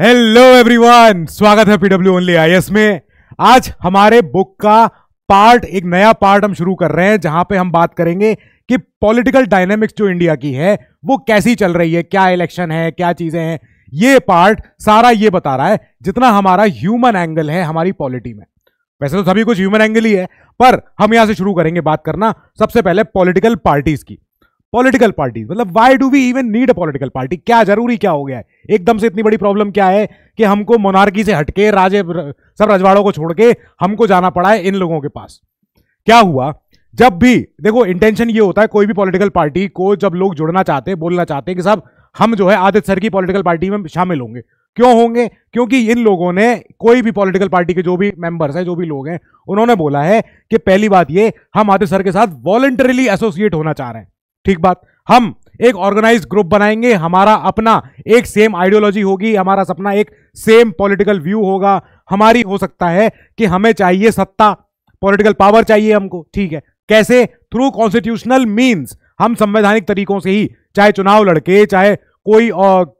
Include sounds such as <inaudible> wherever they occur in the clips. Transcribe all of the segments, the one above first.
Hello everyone स्वागत है PW only I में आज हमारे बुक का पार्ट एक नया पार्ट हम शुरू कर रहे हैं जहां पे हम बात करेंगे कि पॉलिटिकल डायनेमिक्स जो इंडिया की है वो कैसी चल रही है क्या इलेक्शन है क्या चीजें हैं ये पार्ट सारा ये बता रहा है जितना हमारा ह्यूमन एंगल है हमारी पॉलिटी में वैसे तो सभी कुछ ह्यूमन एंगल ही है पर हम यहां से शुरू करेंगे बात करना सबसे पहले पॉलिटिकल पार्टीज की पॉलिटिकल पार्टीज मतलब why do we even need a political party क्या जरूरी क्या हो गया है एकदम से इतनी बड़ी प्रॉब्लम क्या है कि हमको मोनार्की से हटके राजे सब रजवाड़ों को छोड़ के हमको जाना पड़ा है इन लोगों के पास क्या हुआ जब भी देखो इंटेंशन ये होता है कोई भी पॉलिटिकल पार्टी को जब लोग जुड़ना चाहते हैं बोलना चाहते हैं कि साहब हम जो है आदित्य सर की पॉलिटिकल पार्टी में शामिल होंगे क्यों होंगे क्योंकि इन लोगों ने कोई भी पॉलिटिकल पार्टी के जो भी मेंबर्स हैं जो भी लोग हैं उन्होंने बोला है कि पहली बात ये हम आदित्य सर के साथ वॉलंटरीली एसोसिएट होना चाह रहे हैं ठीक बात हम एक ऑर्गेनाइज ग्रुप बनाएंगे हमारा अपना एक सेम आइडियोलॉजी होगी हमारा सपना एक सेम पॉलिटिकल व्यू होगा हमारी हो सकता है कि हमें चाहिए सत्ता पॉलिटिकल पावर चाहिए हमको ठीक है कैसे थ्रू कॉन्स्टिट्यूशनल मीन्स हम संवैधानिक तरीकों से ही चाहे चुनाव लड़के चाहे कोई और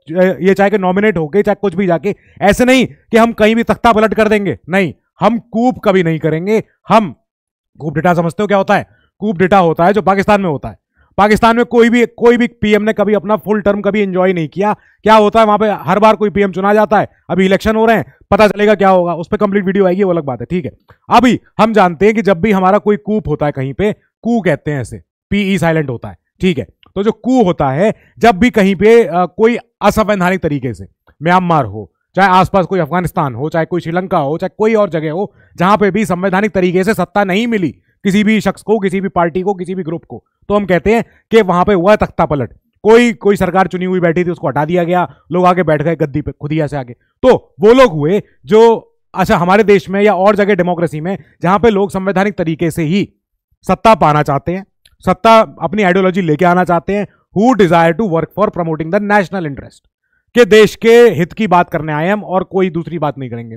ये चाहे कि नॉमिनेट होके चाहे कुछ भी जाके ऐसे नहीं कि हम कहीं भी तख्ता पलट कर देंगे नहीं हम कूप कभी नहीं करेंगे हम कूप डेटा समझते हो क्या होता है कूप डेटा होता है जो पाकिस्तान में होता है पाकिस्तान में कोई भी कोई भी पीएम ने कभी अपना फुल टर्म कभी एंजॉय नहीं किया क्या होता है वहां पे हर बार कोई पीएम चुना जाता है अभी इलेक्शन हो रहे हैं पता चलेगा क्या होगा उस पर कंप्लीट वीडियो आएगी वो अलग बात है ठीक है अभी हम जानते हैं कि जब भी हमारा कोई कूप होता है कहीं पे कू कहते हैं ऐसे पीई साइलेंट होता है ठीक है तो जो कू होता है जब भी कहीं पे आ, कोई असंवैधानिक तरीके से म्यांमार हो चाहे आसपास कोई अफगानिस्तान हो चाहे कोई श्रीलंका हो चाहे कोई और जगह हो जहां पे भी संवैधानिक तरीके से सत्ता नहीं मिली किसी भी शख्स को किसी भी पार्टी को किसी भी ग्रुप को तो हम कहते हैं कि वहां पे हुआ है तख्ता पलट कोई कोई सरकार चुनी हुई बैठी थी उसको हटा दिया गया लोग आगे बैठ गए गद्दी पे खुदिया से आगे तो वो लोग हुए जो अच्छा हमारे देश में या और जगह डेमोक्रेसी में जहां पे लोग संवैधानिक तरीके से ही सत्ता पाना चाहते हैं सत्ता अपनी आइडियोलॉजी लेके आना चाहते हैं who desire to work for promoting the national interest के देश के हित की बात करने आए हम और कोई दूसरी बात नहीं करेंगे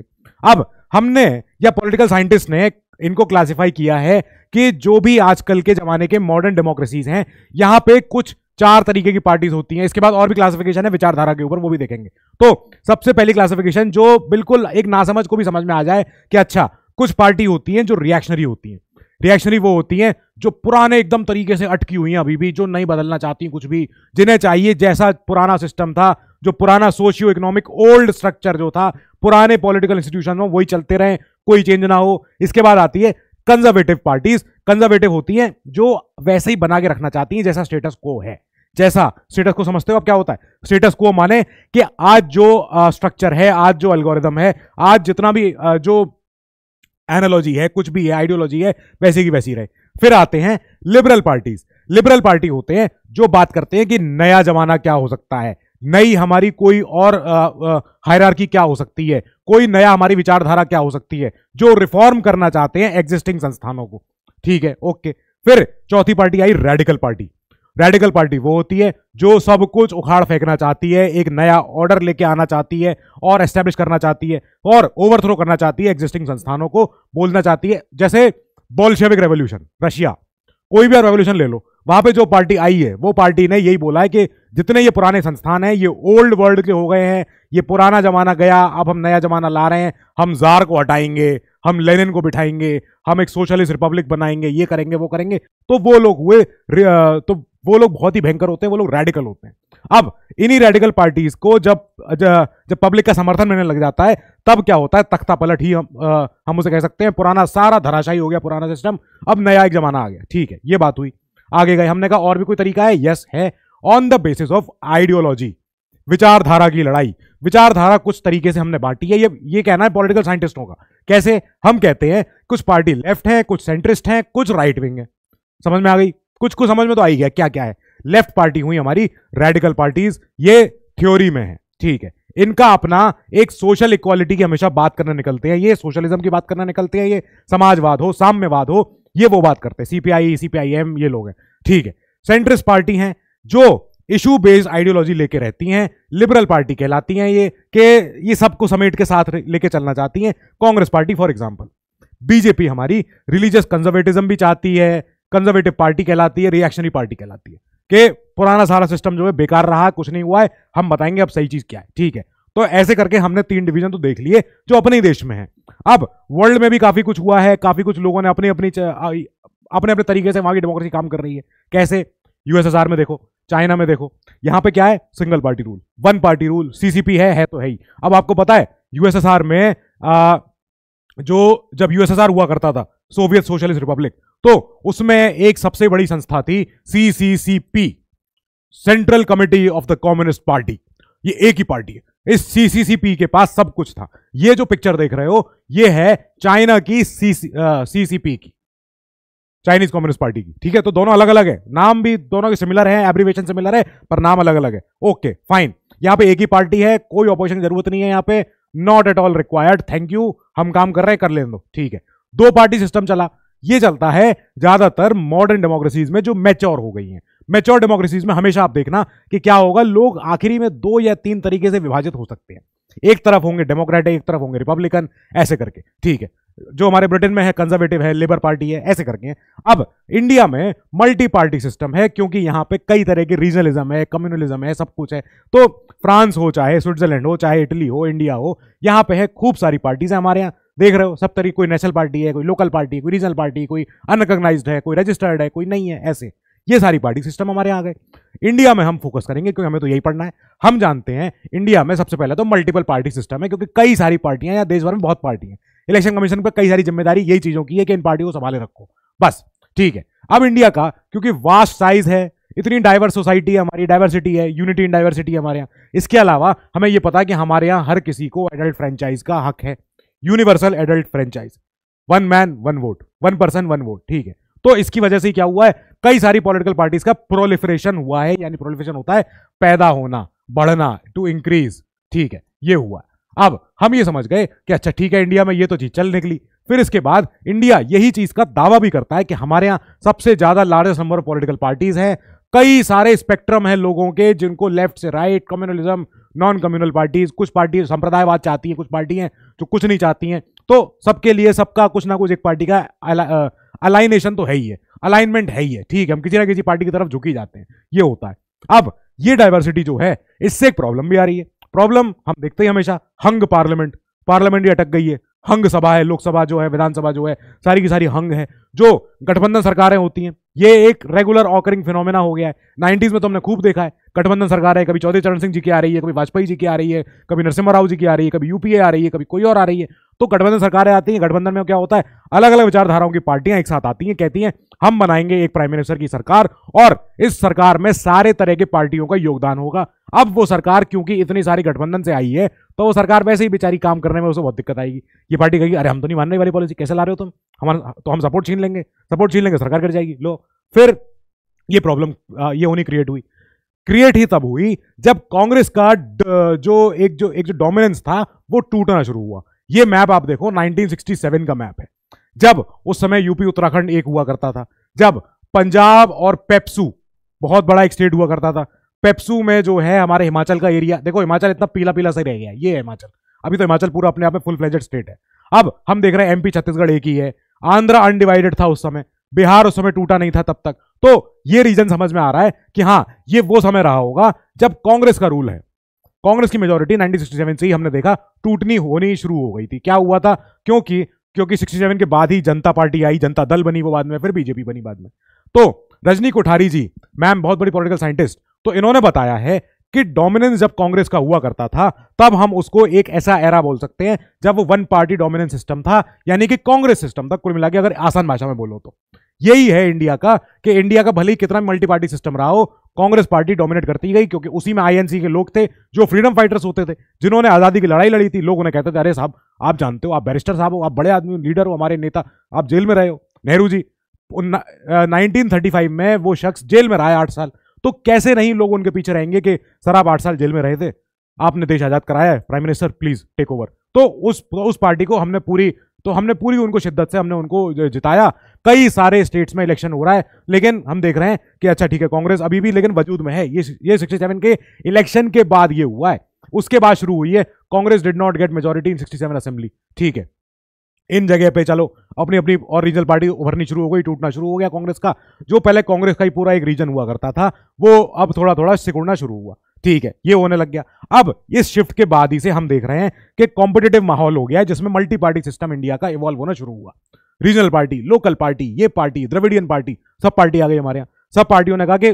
अब हमने या पॉलिटिकल साइंटिस्ट ने इनको क्लासिफाई किया है कि जो भी आजकल के जमाने के मॉडर्न डेमोक्रेसीज हैं यहां पे कुछ चार तरीके की पार्टीज होती हैं इसके बाद और भी क्लासिफिकेशन है विचारधारा के ऊपर वो भी देखेंगे तो सबसे पहली क्लासिफिकेशन जो बिल्कुल एक नासमझ को भी समझ में आ जाए कि अच्छा कुछ पार्टी होती है जो रिएक्शनरी होती है रिएक्शनरी वो होती है जो पुराने एकदम तरीके से अटकी हुई हैं अभी भी जो नहीं बदलना चाहती कुछ भी जिन्हें चाहिए जैसा पुराना सिस्टम था जो पुराना सोशियो इकोनॉमिक ओल्ड स्ट्रक्चर जो था पुराने पॉलिटिकल इंस्टीट्यूशन में वही चलते रहे कोई चेंज ना हो इसके बाद आती है कंजर्वेटिव पार्टीज कंजर्वेटिव होती हैं जो वैसे ही बना के रखना चाहती हैं जैसा स्टेटस को है जैसा स्टेटस को समझते हो अब क्या होता है स्टेटस को माने कि आज जो स्ट्रक्चर है आज जो एल्गोरिदम है आज जितना भी आ, जो एनालॉजी है कुछ भी है आइडियोलॉजी है वैसे की वैसी रहे फिर आते हैं लिबरल पार्टीज लिबरल पार्टी होते हैं जो बात करते हैं कि नया जमाना क्या हो सकता है नई हमारी कोई और हायरार्की क्या हो सकती है कोई नया हमारी विचारधारा क्या हो सकती है जो रिफॉर्म करना चाहते हैं एग्जिस्टिंग संस्थानों को ठीक है ओके फिर चौथी पार्टी आई रेडिकल पार्टी रेडिकल पार्टी वो होती है जो सब कुछ उखाड़ फेंकना चाहती है एक नया ऑर्डर लेके आना चाहती है और एस्टेब्लिश करना चाहती है और ओवरथ्रो करना चाहती है एग्जिस्टिंग संस्थानों को बोलना चाहती है जैसे बोल्शेविक रेवोल्यूशन रशिया कोई भी रेवोल्यूशन ले लो वहां पे जो पार्टी आई है वो पार्टी ने यही बोला है कि जितने ये पुराने संस्थान हैं ये ओल्ड वर्ल्ड के हो गए हैं ये पुराना जमाना गया अब हम नया जमाना ला रहे हैं हम जार को हटाएंगे हम लेनिन को बिठाएंगे हम एक सोशलिस्ट रिपब्लिक बनाएंगे ये करेंगे वो करेंगे तो वो लोग हुए तो वो लोग बहुत ही भयंकर होते हैं वो लोग रेडिकल होते हैं अब इन्हीं रेडिकल पार्टीज को जब जब पब्लिक का समर्थन मिलने लग जाता है तब क्या होता है तख्ता पलट ही हम आ, हम उसे कह सकते हैं पुराना सारा धराशाही हो गया पुराना सिस्टम अब नया एक जमाना आ गया ठीक है ये बात हुई आगे गए हमने कहा और भी कोई तरीका है यस है on the basis of ideology विचारधारा की लड़ाई विचारधारा कुछ तरीके से हमने बांटी है ये ये कहना है पॉलिटिकल साइंटिस्टों का कैसे हम कहते हैं कुछ पार्टी लेफ्ट है कुछ सेंट्रिस्ट हैं कुछ राइट विंग है समझ में आ गई कुछ कुछ समझ में तो आई गया क्या क्या है लेफ्ट पार्टी हुई हमारी रेडिकल पार्टीज ये थ्योरी में है ठीक है इनका अपना एक सोशल इक्वालिटी की हमेशा बात करना निकलते हैं ये सोशलिज्म की बात करना निकलते हैं ये समाजवाद हो साम्यवाद हो ये वो बात करते हैं सीपीआई सीपीआईएम e, ये लोग हैं ठीक है सेंट्रिस्ट पार्टी हैं जो इशू बेस्ड आइडियोलॉजी लेके रहती हैं लिबरल पार्टी कहलाती हैं ये के ये सबको समेट के साथ लेके चलना चाहती हैं Congress party for example BJP हमारी रिलीजियस कंजर्वेटिज्म भी चाहती है कंजर्वेटिव पार्टी कहलाती है रिएक्शनरी पार्टी कहलाती है कि पुराना सारा सिस्टम जो है बेकार रहा कुछ नहीं हुआ है हम बताएंगे अब सही चीज क्या है ठीक है तो ऐसे करके हमने तीन डिवीजन तो देख लिए जो अपने ही देश में है अब वर्ल्ड में भी काफी कुछ हुआ है काफी कुछ लोगों ने अपनी अपनी अपने अपने तरीके से वहां की डेमोक्रेसी काम कर रही है कैसे यूएसएसआर में देखो चाइना में देखो यहां पे क्या है single party rule one party rule CCP है है तो है ही अब आपको पता है यूएसएसआर में आ, जो जब यूएसएसआर हुआ करता था सोवियत सोशलिस्ट रिपब्लिक तो उसमें एक सबसे बड़ी संस्था थी CCCP central committee of the communist party ये एक ही पार्टी है इस सीसीसीपी के पास सब कुछ था ये जो पिक्चर देख रहे हो ये है चाइना की सीसीपी की चाइनीज कम्युनिस्ट पार्टी की ठीक है तो दोनों अलग अलग है नाम भी दोनों के सिमिलर है एब्रीवेशन सिमिलर है पर नाम अलग अलग है ओके फाइन यहां पे एक ही पार्टी है कोई ऑपोजिशन की जरूरत नहीं है यहां पे not at all required thank you हम काम कर रहे हैं कर ले दो ठीक है दो पार्टी सिस्टम चला ये चलता है ज्यादातर मॉडर्न डेमोक्रेसीज में जो मैच्योर हो गई हैं मैच्योर डेमोक्रेसीज में हमेशा आप देखना कि क्या होगा लोग आखिरी में दो या तीन तरीके से विभाजित हो सकते हैं एक तरफ होंगे डेमोक्रेट एक तरफ होंगे रिपब्लिकन ऐसे करके ठीक है जो हमारे ब्रिटेन में है कंजर्वेटिव है लेबर पार्टी है ऐसे करके है। अब इंडिया में मल्टी पार्टी सिस्टम है क्योंकि यहां पे कई तरह के रीजनलिज्म है कम्युनलिज्म है सब कुछ है तो फ्रांस हो चाहे स्विट्जरलैंड हो चाहे इटली हो इंडिया हो यहां पे है खूब सारी पार्टीज है हमारे यहां देख रहे हो सब तरीके कोई नेशनल पार्टी है कोई लोकल पार्टी कोई रीजनल पार्टी कोई अनरिकग्नाइज है कोई रजिस्टर्ड है कोई नहीं है ऐसे ये सारी पार्टी सिस्टम हमारे यहाँ गए इंडिया में हम फोकस करेंगे क्योंकि हमें तो यही पढ़ना है हम जानते हैं इंडिया में सबसे पहले तो मल्टीपल पार्टी सिस्टम है क्योंकि कई सारी पार्टियां या देश भर में बहुत पार्टी हैं इलेक्शन कमीशन पर कई सारी जिम्मेदारी यही चीज़ों की है कि इन पार्टियों को संभाले रखो बस ठीक है अब इंडिया का क्योंकि वास्ट साइज है इतनी डाइवर्स सोसाइटी है हमारी डाइवर्सिटी है यूनिटी इन डाइवर्सिटी हमारे यहाँ इसके अलावा हमें ये पता कि हमारे यहाँ हर किसी को एडल्ट फ्रेंचाइज का हक है universal adult franchise one man one vote one person one vote ठीक है तो इसकी वजह से क्या हुआ है कई सारी पॉलिटिकल पार्टीज का प्रोलिफरेशन हुआ है यानी प्रोलिफरेशन होता है पैदा होना बढ़ना टू इंक्रीज ठीक है ये हुआ अब हम ये समझ गए कि अच्छा ठीक है इंडिया में ये तो चीज चल निकली फिर इसके बाद इंडिया यही चीज का दावा भी करता है कि हमारे यहाँ सबसे ज्यादा largest number of political parties हैं कई सारे स्पेक्ट्रम हैं लोगों के जिनको लेफ्ट से right communalism non communal parties कुछ पार्टी संप्रदायवाद चाहती हैं कुछ पार्टी हैं जो कुछ नहीं चाहती हैं तो सबके लिए सबका कुछ ना कुछ एक पार्टी का अलाइनेशन तो है ही है अलाइनमेंट है ही है ठीक है हम किसी ना किसी पार्टी की तरफ झुकी जाते हैं ये होता है अब ये डाइवर्सिटी जो है इससे एक प्रॉब्लम भी आ रही है प्रॉब्लम हम देखते ही हमेशा हंग पार्लियामेंट पार्लियामेंट ही अटक गई है हंग सभा है लोकसभा जो है विधानसभा जो है सारी की सारी हंग है जो गठबंधन सरकारें होती हैं ये एक रेगुलर ऑकरिंग फिनोमेना हो गया है नाइन्टीज में तो हमने खूब देखा है गठबंधन सरकार है कभी चौधरी चरण सिंह जी की आ रही है कभी वाजपेयी जी की आ रही है कभी नरसिम्हा राव जी की आ रही है कभी यूपीए आ रही है कभी कोई और आ रही है तो गठबंधन सरकारें आती हैं गठबंधन में क्या होता है अलग अलग विचारधाराओं की पार्टियां एक साथ आती हैं कहती हैं हम बनाएंगे एक प्राइम मिनिस्टर की सरकार और इस सरकार में सारे तरह की पार्टियों का योगदान होगा अब वो सरकार क्योंकि इतनी सारी गठबंधन से आई है तो वो सरकार वैसे ही बेचारी काम करने में उसे बहुत दिक्कत आएगी ये पार्टी कहेगी अरे हम तो नहीं मानने वाली पॉलिसी कैसे ला रहे हो तुम हमारा तो हम सपोर्ट छीन लेंगे सपोर्ट छीन लेंगे सरकार कर जाएगी लो फिर ये प्रॉब्लम ये होनी क्रिएट हुई क्रिएट ही तब हुई जब कांग्रेस का जो एक जो एक जो डोमिनेंस था वो टूटना शुरू हुआ ये मैप आप देखो 1967 का मैप है जब उस समय यूपी उत्तराखंड एक हुआ करता था जब पंजाब और पेप्सू बहुत बड़ा एक स्टेट हुआ करता था पेप्सू में जो है हमारे हिमाचल का एरिया देखो हिमाचल इतना पीला पीला से रह गया ये है हिमाचल अभी तो हिमाचल पूरा अपने आप में फुल फ्लेजेड स्टेट है अब हम देख रहे हैं एमपी छत्तीसगढ़ एक ही है आंध्र अनडिवाइडेड था उस समय बिहार उस समय टूटा नहीं था तब तक तो ये रीजन समझ में आ रहा है कि हाँ ये वो समय रहा होगा जब कांग्रेस का रूल है कांग्रेस की मेजोरिटी 1967 से ही हमने देखा टूटनी होनी शुरू हो गई थी क्या हुआ था क्योंकि क्योंकि 67 के बाद ही जनता पार्टी आई जनता दल बनी वो बाद में फिर बीजेपी बनी बाद में तो रजनी कोठारी जी मैम बहुत बड़ी पॉलिटिकल साइंटिस्ट तो इन्होंने बताया है कि डोमिनेंस जब कांग्रेस का हुआ करता था तब हम उसको एक ऐसा एरा बोल सकते हैं जब वो वन पार्टी डोमिनेंस सिस्टम था यानी कि कांग्रेस सिस्टम था कुल मिला अगर आसान भाषा में बोलो तो यही है इंडिया का कि इंडिया का भले ही कितना मल्टी पार्टी सिस्टम रहा हो कांग्रेस पार्टी डोमिनेट करती गई क्योंकि उसी में आईएनसी के लोग थे जो फ्रीडम फाइटर्स होते थे जिन्होंने आज़ादी की लड़ाई लड़ी थी लोग उन्हें कहते थे अरे साहब आप जानते हो आप बैरिस्टर साहब हो आप बड़े आदमी लीडर हो हमारे नेता आप जेल में रहे हो Nehru ji nineteen thirty five में वो शख्स जेल में रहा है आठ साल तो कैसे नहीं लोग उनके पीछे रहेंगे कि सर आप आठ साल जेल में रहे थे आपने देश आज़ाद कराया है prime minister please take over तो उस उस पार्टी को हमने पूरी तो हमने पूरी उनको शिद्दत से हमने उनको जिताया कई सारे स्टेट्स में इलेक्शन हो रहा है लेकिन हम देख रहे हैं कि अच्छा ठीक है कांग्रेस अभी भी लेकिन वजूद में है ये सिक्सटी सेवन के इलेक्शन के बाद ये हुआ है उसके बाद शुरू हुई है Congress did not get majority in sixty seven assembly ठीक है इन जगह पे चलो अपनी अपनी और रीजनल पार्टी उभरनी शुरू हो गई टूटना शुरू हो गया कांग्रेस का जो पहले कांग्रेस का ही पूरा एक रीजन हुआ करता था वो अब थोड़ा थोड़ा सिकुड़ना शुरू हुआ ठीक है ये होने लग गया अब इस शिफ्ट के बाद ही से हम देख रहे हैं कि कॉम्पिटेटिव माहौल हो गया है जिसमें मल्टी पार्टी सिस्टम इंडिया का इवॉल्व होना शुरू हुआ रीजनल पार्टी लोकल पार्टी ये पार्टी द्रविडियन पार्टी सब पार्टी आ गई हमारे यहाँ सब पार्टियों ने कहा कि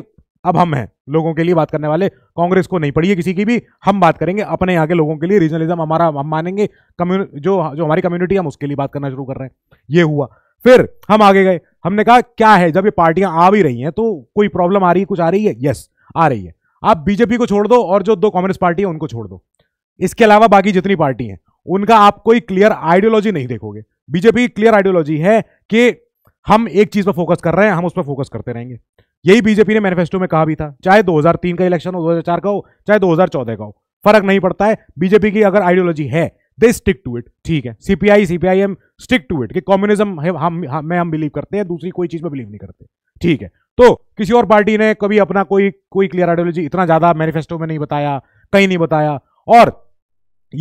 अब हम हैं लोगों के लिए बात करने वाले कांग्रेस को नहीं पड़ी है किसी की भी हम बात करेंगे अपने यहाँ के लोगों के लिए रीजनलिज्म हमारा हम मानेंगे कम्युन जो जो हमारी कम्युनिटी है हम उसके लिए बात करना शुरू कर रहे हैं ये हुआ फिर हम आगे गए हमने कहा क्या है जब ये पार्टियां आ भी रही हैं तो कोई प्रॉब्लम आ रही है कुछ आ रही है यस आ रही है आप बीजेपी को छोड़ दो और जो दो कांग्रेस पार्टी है उनको छोड़ दो इसके अलावा बाकी जितनी पार्टी हैं उनका आप कोई क्लियर आइडियोलॉजी नहीं देखोगे बीजेपी की क्लियर आइडियोलॉजी है कि हम एक चीज पर फोकस कर रहे हैं हम उस पर फोकस करते रहेंगे यही बीजेपी ने मैनिफेस्टो में कहा भी था चाहे 2003 का इलेक्शन हो 2004 का हो चाहे 2014 का हो फर्क नहीं पड़ता है बीजेपी की अगर आइडियोलॉजी है दे स्टिक टू इट ठीक है CPI CPIM stick to it कि कम्युनिज्म हम, हम, हम में हम बिलीव करते हैं दूसरी कोई चीज में बिलीव नहीं करते ठीक है तो किसी और पार्टी ने कभी अपना कोई कोई क्लियर आइडियोलॉजी इतना ज्यादा मैनिफेस्टो में नहीं बताया कहीं नहीं बताया और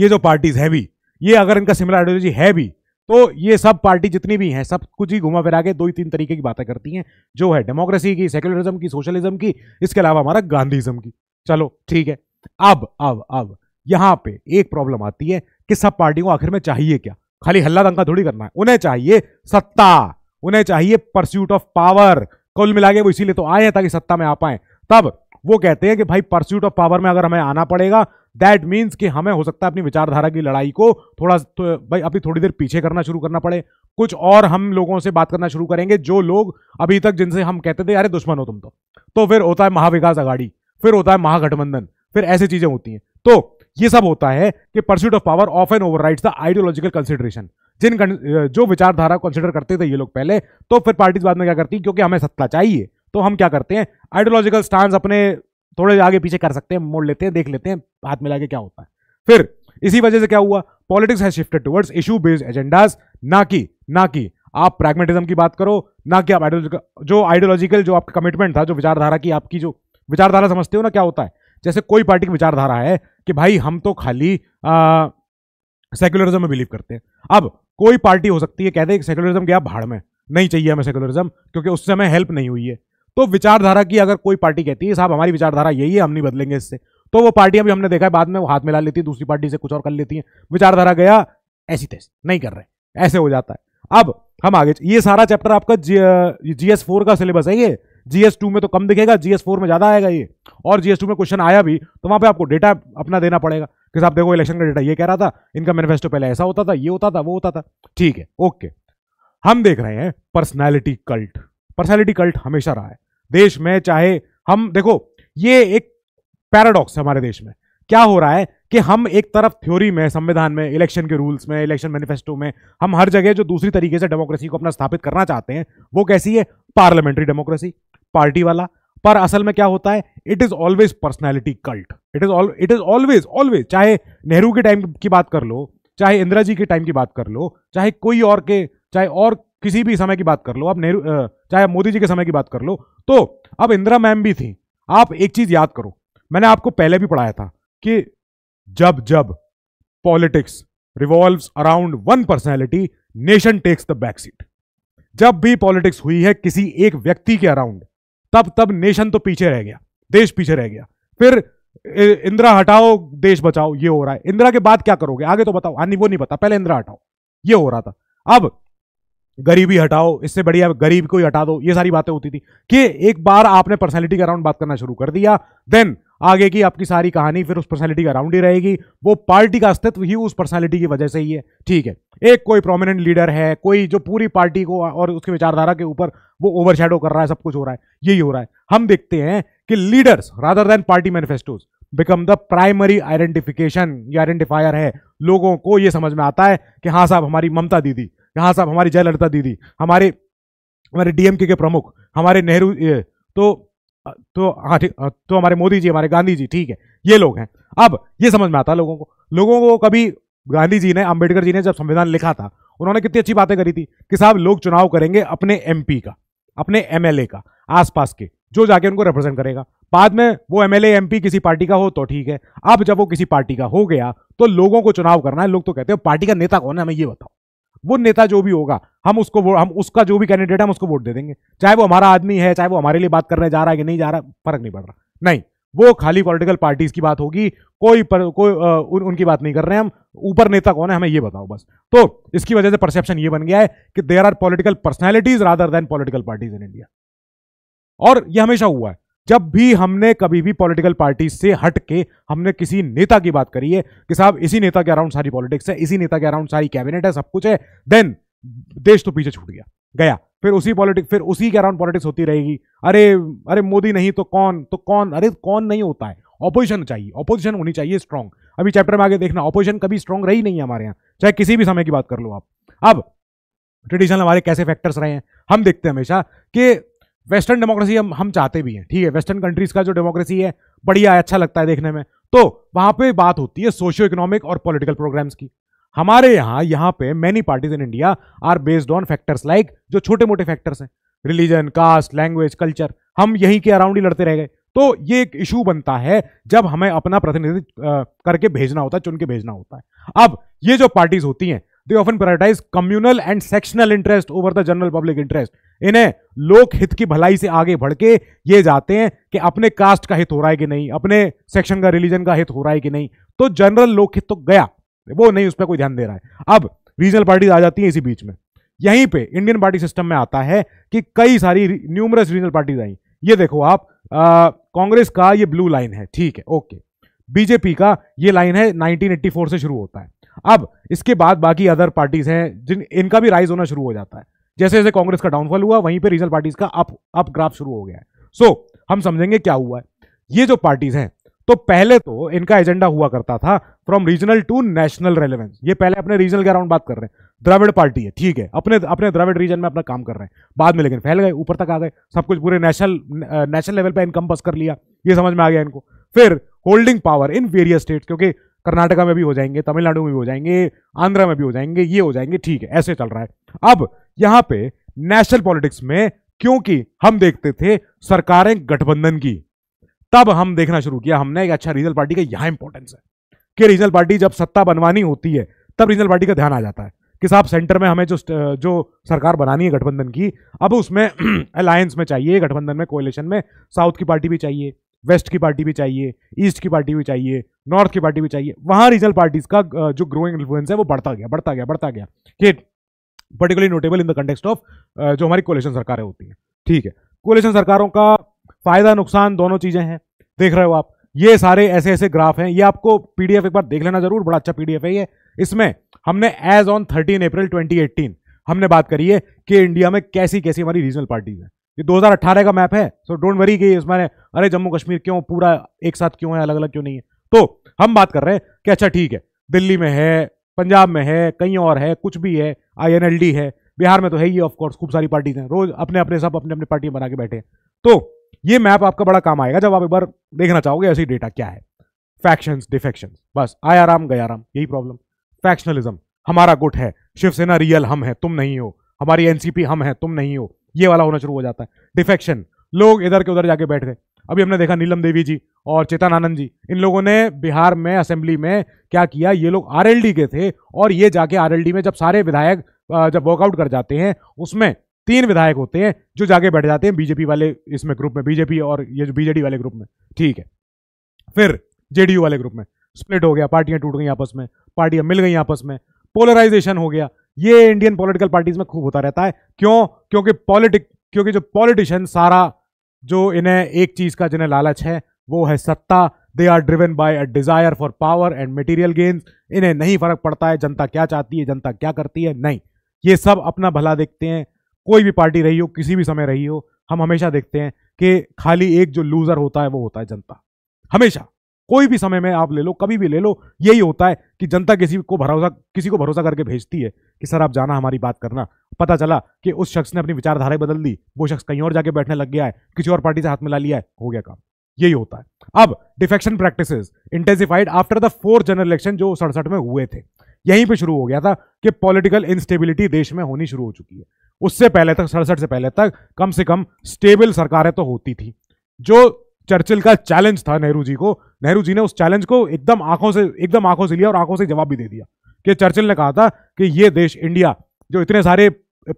ये जो पार्टीज है भी ये अगर इनका सिमिलर आइडियोलॉजी है भी तो ये सब पार्टी जितनी भी हैं सब कुछ ही घुमा फिरा के दो ही तीन तरीके की बातें करती हैं जो है डेमोक्रेसी की सेक्युलरिज्म की सोशलिज्म की इसके अलावा हमारा गांधीज्म की चलो ठीक है अब अब अब यहाँ पे एक प्रॉब्लम आती है कि सब पार्टी को आखिर में चाहिए क्या खाली हल्ला दंगा थोड़ी करना है उन्हें चाहिए सत्ता उन्हें चाहिए परस्यूट ऑफ पावर कुल मिला के वो इसीलिए तो आए हैं ताकि सत्ता में आ पाए तब वो कहते हैं कि भाई परस्यूट ऑफ पावर में अगर हमें आना पड़ेगा दैट मीन्स कि हमें हो सकता है अपनी विचारधारा की लड़ाई को थोड़ा तो भाई अभी थोड़ी देर पीछे करना शुरू करना पड़े कुछ और हम लोगों से बात करना शुरू करेंगे जो लोग अभी तक जिनसे हम कहते थे अरे दुश्मन हो तुम तो तो फिर होता है महाविकास अगाड़ी फिर होता है महागठबंधन फिर ऐसी चीजें होती हैं तो ये सब होता है कि pursuit of power of an over the ideological consideration जिन जो विचारधारा कंसिडर करते थे ये लोग पहले तो फिर पार्टीज बाद में क्या करती क्योंकि हमें सत्ता चाहिए तो हम क्या करते हैं आइडियोलॉजिकल स्टांस अपने थोड़े आगे पीछे कर सकते हैं मोड़ लेते हैं देख लेते हैं हाथ मिला के क्या होता है फिर इसी वजह से क्या हुआ पॉलिटिक्स है shifted towards issue based agendas ना कि ना कि आप प्रैग्मेटिज्म की बात करो ना कि आप आइडियोलॉजिकल जो आइडियोलॉजिकल जो आपका कमिटमेंट था जो विचारधारा की आपकी जो विचारधारा समझते हो ना क्या होता है जैसे कोई पार्टी की विचारधारा है कि भाई हम तो खाली सेक्युलरिज्म में बिलीव करते हैं अब कोई पार्टी हो सकती है कहते हैं सेक्युलरिज्म गया भाड़ में नहीं चाहिए हमें सेक्युलरिज्म क्योंकि उससे हमें हेल्प नहीं हुई है तो विचारधारा की अगर कोई पार्टी कहती है साहब हमारी विचारधारा यही है हम नहीं बदलेंगे इससे तो वो पार्टियां भी हमने देखा है बाद में वो हाथ मिला लेती है दूसरी पार्टी से कुछ और कर लेती हैं विचारधारा गया ऐसी तैसी नहीं कर रहे ऐसे हो जाता है अब हम आगे ये सारा चैप्टर आपका जी एस फोर का सिलेबस है ये जीएस टू में तो कम दिखेगा जीएस फोर में ज्यादा आएगा ये और जीएस टू में क्वेश्चन आया भी तो वहां पे आपको डेटा अपना देना पड़ेगा कि साहब देखो इलेक्शन का डेटा ये कह रहा था इनका मैनिफेस्टो पहले ऐसा होता था ये होता था वो होता था ठीक है ओके हम देख रहे हैं पर्सनैलिटी कल्ट पर्सनैलिटी कल्ट हमेशा रहा है देश में चाहे हम देखो ये एक पैराडॉक्स हमारे देश में क्या हो रहा है कि हम एक तरफ थ्योरी में संविधान में इलेक्शन के रूल्स में इलेक्शन मैनिफेस्टो में हम हर जगह जो दूसरी तरीके से डेमोक्रेसी को अपना स्थापित करना चाहते हैं वो कैसी है पार्लियामेंट्री डेमोक्रेसी पार्टी वाला पर असल में क्या होता है it is always personality cult it is it is always always चाहे नेहरू के टाइम की बात कर लो चाहे इंदिरा जी के टाइम की बात कर लो चाहे कोई और के चाहे और किसी भी समय की बात कर लो आप नेहरू चाहे मोदी जी के समय की बात कर लो तो अब इंदिरा मैम भी थी आप एक चीज़ याद करो मैंने आपको पहले भी पढ़ाया था कि जब जब politics revolve around one personality nation takes the back seat जब भी पॉलिटिक्स हुई है किसी एक व्यक्ति के अराउंड तब तब नेशन तो पीछे रह गया देश पीछे रह गया फिर इंदिरा हटाओ देश बचाओ ये हो रहा है इंदिरा के बाद क्या करोगे आगे तो बताओ आनी हाँ, वो नहीं पता पहले इंदिरा हटाओ ये हो रहा था अब गरीबी हटाओ इससे बढ़िया गरीब को ही हटा दो ये सारी बातें होती थी कि एक बार आपने पर्सनैलिटी के अराउंड बात करना शुरू कर दिया देन आगे की आपकी सारी कहानी फिर उस पर्सनैलिटी के अराउंड ही रहेगी वो पार्टी का अस्तित्व ही उस पर्सनैलिटी की वजह से ही है ठीक है एक कोई प्रोमिनेंट लीडर है कोई जो पूरी पार्टी को और उसके विचारधारा के ऊपर वो ओवरशेडो कर रहा है सब कुछ हो रहा है यही हो रहा है हम देखते हैं कि leaders rather than party manifestos become the primary identification या आइडेंटिफायर है लोगों को ये समझ में आता है कि हाँ साहब हमारी ममता दीदी यहाँ साहब हमारी जयललिता दीदी हमारे हमारे डीएमके के प्रमुख हमारे नेहरू तो तो हाँ ठीक तो हमारे मोदी जी हमारे गांधी जी ठीक है ये लोग हैं अब ये समझ में आता है लोगों को लोगों को कभी गांधी जी ने अंबेडकर जी ने जब संविधान लिखा था उन्होंने कितनी अच्छी बातें करी थी कि साहब लोग चुनाव करेंगे अपने एमपी का अपने एमएलए का आसपास के जो जाके उनको रिप्रेजेंट करेगा बाद में वो एमएलए एमपी किसी पार्टी का हो तो ठीक है अब जब वो किसी पार्टी का हो गया तो लोगों को चुनाव करना है लोग तो कहते हैं पार्टी का नेता कौन है हमें ये बताओ वो नेता जो भी होगा हम उसको हम उसका जो भी कैंडिडेट है हम उसको वोट दे देंगे चाहे वो हमारा आदमी है चाहे वो हमारे लिए बात करने जा रहा है कि नहीं जा रहा फर्क नहीं पड़ रहा नहीं वो खाली पॉलिटिकल पार्टीज की बात होगी कोई पर, कोई आ, उन, उनकी बात नहीं कर रहे हैं हम ऊपर नेता कौन है हमें ये बताओ बस तो इसकी वजह से परसेप्शन ये बन गया है कि there are political personalities rather than political parties in India और ये हमेशा हुआ है जब भी हमने कभी भी पॉलिटिकल पार्टी से हट के हमने किसी नेता की बात करी है कि साहब इसी नेता के अराउंड सारी पॉलिटिक्स है इसी नेता के अराउंड सारी कैबिनेट है सब कुछ है देन देश तो पीछे छूट गया गया फिर उसी पॉलिटिक्स फिर उसी के अराउंड पॉलिटिक्स होती रहेगी अरे अरे मोदी नहीं तो कौन तो कौन अरे कौन नहीं होता है ऑपोजिशन चाहिए ऑपोजिशन होनी चाहिए स्ट्रांग अभी चैप्टर में आगे देखना ऑपोजिशन कभी स्ट्रांग रही नहीं है हमारे यहाँ चाहे किसी भी समय की बात कर लो आप अब ट्रेडिशनल हमारे कैसे फैक्टर्स रहे हैं हम देखते हैं हमेशा कि वेस्टर्न डेमोक्रेसी हम हम चाहते भी हैं ठीक है वेस्टर्न कंट्रीज का जो डेमोक्रेसी है बढ़िया है अच्छा लगता है देखने में तो वहां पे बात होती है सोशियो इकोनॉमिक और पॉलिटिकल प्रोग्राम्स की हमारे यहाँ यहाँ पे many parties in India are based on factors like जो छोटे मोटे फैक्टर्स हैं रिलीजन कास्ट लैंग्वेज कल्चर हम यहीं के अराउंड ही लड़ते रह गए तो ये एक इशू बनता है जब हमें अपना प्रतिनिधित्व करके भेजना होता है चुन के भेजना होता है अब ये जो पार्टीज होती हैं they often prioritise communal and sectional interest over the general public interest इन्हें लोक हित की भलाई से आगे बढ़ के ये जाते हैं कि अपने कास्ट का हित हो रहा है कि नहीं अपने सेक्शन का रिलीजन का हित हो रहा है कि नहीं तो जनरल लोक हित तो गया वो नहीं उस पर कोई ध्यान दे रहा है अब रीजनल पार्टीज आ जाती हैं इसी बीच में यहीं पे इंडियन पार्टी सिस्टम में आता है कि कई सारी न्यूमरस रीजनल पार्टीज आई ये देखो आप कांग्रेस का ये ब्लू लाइन है ठीक है ओके बीजेपी का ये लाइन है 1984 से शुरू होता है अब इसके बाद बाकी अदर पार्टीज हैं जिन इनका भी राइज होना शुरू हो जाता है जैसे जैसे कांग्रेस का डाउनफॉल हुआ वहीं पर रीजनल पार्टीज का अप अप ग्राफ शुरू हो गया है सो हम समझेंगे क्या हुआ है ये जो पार्टीज हैं तो पहले तो इनका एजेंडा हुआ करता था from regional to national relevance ये पहले अपने रीजनल के अराउंड बात कर रहे हैं द्रविड़ पार्टी है ठीक है अपने अपने द्रविड़ रीजन में अपना काम कर रहे हैं बाद में लेकिन फैल गए ऊपर तक आ गए सब कुछ पूरे नेशनल नेशनल लेवल पर इनकम्पस कर लिया ये समझ में आ गया इनको फिर holding power in various state क्योंकि कर्नाटका में भी हो जाएंगे तमिलनाडु में भी हो जाएंगे आंध्रा में भी हो जाएंगे ये हो जाएंगे ठीक है ऐसे चल रहा है अब यहां पे नेशनल पॉलिटिक्स में क्योंकि हम देखते थे सरकारें गठबंधन की तब हम देखना शुरू किया हमने एक अच्छा रीजनल पार्टी का यहां इंपॉर्टेंस है कि रीजनल पार्टी जब सत्ता बनवानी होती है तब रीजनल पार्टी का ध्यान आ जाता है कि साहब सेंटर में हमें जो जो सरकार बनानी है गठबंधन की अब उसमें अलायंस <clears throat> में चाहिए गठबंधन में कोलेशन में साउथ की पार्टी भी चाहिए वेस्ट की पार्टी भी चाहिए ईस्ट की पार्टी भी चाहिए नॉर्थ की पार्टी भी चाहिए वहाँ रीजनल पार्टीज का जो ग्रोइंग इन्फ्लुएंस है वो बढ़ता गया बढ़ता गया बढ़ता गया कि particularly notable in the context of जो हमारी कोलेशन सरकारें होती हैं ठीक है कोलेशन सरकारों का फायदा नुकसान दोनों चीज़ें हैं देख रहे हो आप ये सारे ऐसे ऐसे ग्राफ हैं ये आपको पीडीएफ एक बार देख लेना जरूर बड़ा अच्छा पीडीएफ है ये इसमें हमने as on thirteen April twenty हमने बात करी है कि इंडिया में कैसी कैसी हमारी रीजनल पार्टीज हैं ये 2018 का मैप है सो डोंट वरी कि इसमें अरे जम्मू कश्मीर क्यों पूरा एक साथ क्यों है अलग अलग क्यों नहीं है तो हम बात कर रहे हैं कि अच्छा ठीक है दिल्ली में है पंजाब में है कहीं और है कुछ भी है आई है बिहार में तो है ही ऑफकोर्स खूब सारी पार्टीज हैं रोज अपने अपने सब अपने अपने पार्टियां बना के बैठे हैं तो ये मैप आपका बड़ा काम आएगा जब आप एक बार देखना चाहोगे ऐसी डेटा क्या है फैक्शंस डिफेक्शन बस आया राम गया राम यही प्रॉब्लम फैक्शनलिज्म हमारा गुट है शिवसेना रियल हम है तुम नहीं हो हमारी एनसीपी हम है तुम नहीं हो ये वाला होना शुरू हो जाता है डिफेक्शन लोग इधर के उधर जाके बैठ गए अभी हमने देखा नीलम देवी जी और चेतन आनंद जी इन लोगों ने बिहार में असेंबली में क्या किया ये लोग आरएलडी के थे और ये जाके आरएलडी में जब सारे विधायक जब वॉकआउट कर जाते हैं उसमें तीन विधायक होते हैं जो जाके बैठ जाते हैं बीजेपी वाले इसमें ग्रुप में बीजेपी और ये जो बीजेडी वाले ग्रुप में ठीक है फिर जेडीयू वाले ग्रुप में स्प्लिट हो गया पार्टियां टूट गई आपस में पार्टियां मिल गई आपस में पोलराइजेशन हो गया ये इंडियन पॉलिटिकल पार्टीज में खूब होता रहता है क्यों क्योंकि पॉलिटिक क्योंकि जो पॉलिटिशियन सारा जो इन्हें एक चीज का जिन्हें लालच है वो है सत्ता they are driven by a desire for power and material gains इन्हें नहीं फर्क पड़ता है जनता क्या चाहती है जनता क्या करती है नहीं ये सब अपना भला देखते हैं कोई भी पार्टी रही हो किसी भी समय रही हो हम हमेशा देखते हैं कि खाली एक जो लूजर होता है वो होता है जनता हमेशा कोई भी समय में आप ले लो कभी भी ले लो यही होता है कि जनता किसी को भरोसा किसी को भरोसा करके भेजती है कि सर आप जाना हमारी बात करना पता चला कि उस शख्स ने अपनी विचारधारा बदल दी वो शख्स कहीं और जाके बैठने लग गया है किसी और पार्टी से हाथ मिला लिया है हो गया काम यही होता है अब defection practice intensified after the fourth general election जो सड़सठ में हुए थे यहीं पे शुरू हो गया था कि पॉलिटिकल इंस्टेबिलिटी देश में होनी शुरू हो चुकी है उससे पहले तक सड़सठ से पहले तक कम से कम स्टेबल सरकारें तो होती थी जो चर्चिल का चैलेंज था नेहरू जी को नेहरू जी ने उस चैलेंज को एकदम आंखों से एकदम आंखों से लिया और आंखों से जवाब भी दे दिया कि चर्चिल ने कहा था कि ये देश इंडिया जो इतने सारे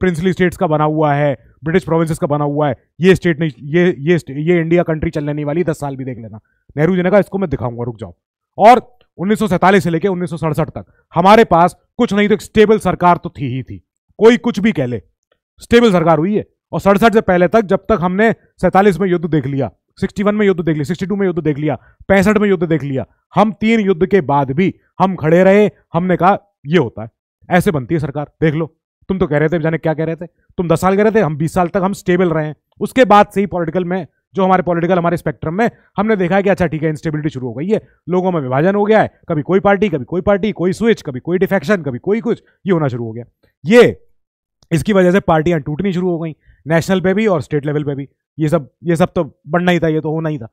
प्रिंसली स्टेट्स का बना हुआ है ब्रिटिश प्रोविंसेस का बना हुआ है ये स्टेट नहीं ये ये ये इंडिया कंट्री चलने नहीं वाली दस साल भी देख लेना नेहरू जी ने कहा इसको मैं दिखाऊंगा रुक जाओ और उन्नीस से लेकर उन्नीस तक हमारे पास कुछ नहीं तो एक स्टेबल सरकार तो थी ही थी कोई कुछ भी कह ले स्टेबल सरकार हुई है और सड़सठ से पहले तक जब तक हमने सैंतालीस में युद्ध देख लिया वन में युद्ध देख लिया टू में युद्ध देख लिया पैंसठ में युद्ध देख लिया हम तीन युद्ध के बाद भी हम खड़े रहे हमने कहा ये होता है ऐसे बनती है सरकार देख लो तुम तो कह रहे थे जाने क्या कह रहे थे तुम दस साल कह रहे थे हम बीस साल तक हम स्टेबल रहे हैं उसके बाद से ही पॉलिटिकल में जो हमारे पॉलिटिकल हमारे स्पेक्ट्रम में हमने देखा है कि अच्छा ठीक है इंस्टेबिलिटी शुरू हो गई है लोगों में विभाजन हो गया है कभी कोई पार्टी कभी कोई पार्टी कोई स्विच कभी कोई डिफेक्शन कभी कोई कुछ ये होना शुरू हो गया ये इसकी वजह से पार्टियां टूटनी शुरू हो गई नेशनल पे भी और स्टेट लेवल पे भी ये सब ये सब तो बढ़ना ही था ये तो होना ही था